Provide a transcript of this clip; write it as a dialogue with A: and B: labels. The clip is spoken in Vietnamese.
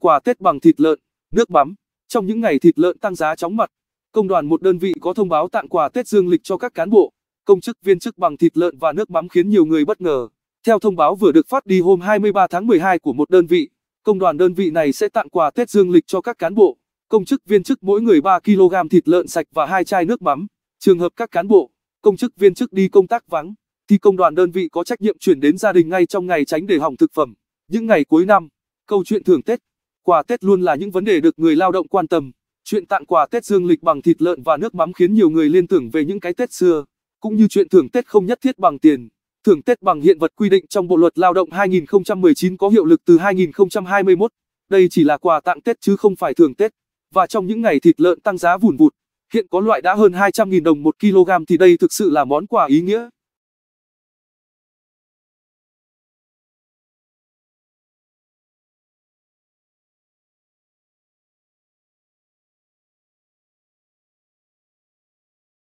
A: quà Tết bằng thịt lợn, nước mắm. Trong những ngày thịt lợn tăng giá chóng mặt, công đoàn một đơn vị có thông báo tặng quà Tết dương lịch cho các cán bộ, công chức viên chức bằng thịt lợn và nước mắm khiến nhiều người bất ngờ. Theo thông báo vừa được phát đi hôm 23 tháng 12 của một đơn vị, công đoàn đơn vị này sẽ tặng quà Tết dương lịch cho các cán bộ, công chức viên chức mỗi người 3 kg thịt lợn sạch và hai chai nước mắm. Trường hợp các cán bộ, công chức viên chức đi công tác vắng thì công đoàn đơn vị có trách nhiệm chuyển đến gia đình ngay trong ngày tránh để hỏng thực phẩm. Những ngày cuối năm, câu chuyện thưởng Tết quà Tết luôn là những vấn đề được người lao động quan tâm. Chuyện tặng quà Tết dương lịch bằng thịt lợn và nước mắm khiến nhiều người liên tưởng về những cái Tết xưa, cũng như chuyện thưởng Tết không nhất thiết bằng tiền. Thưởng Tết bằng hiện vật quy định trong Bộ luật Lao động 2019 có hiệu lực từ 2021. Đây chỉ là quà tặng Tết chứ không phải thưởng Tết. Và trong những ngày thịt lợn tăng giá vùn vụt, hiện có loại đã hơn 200.000 đồng một kg thì đây thực sự là món quà ý nghĩa.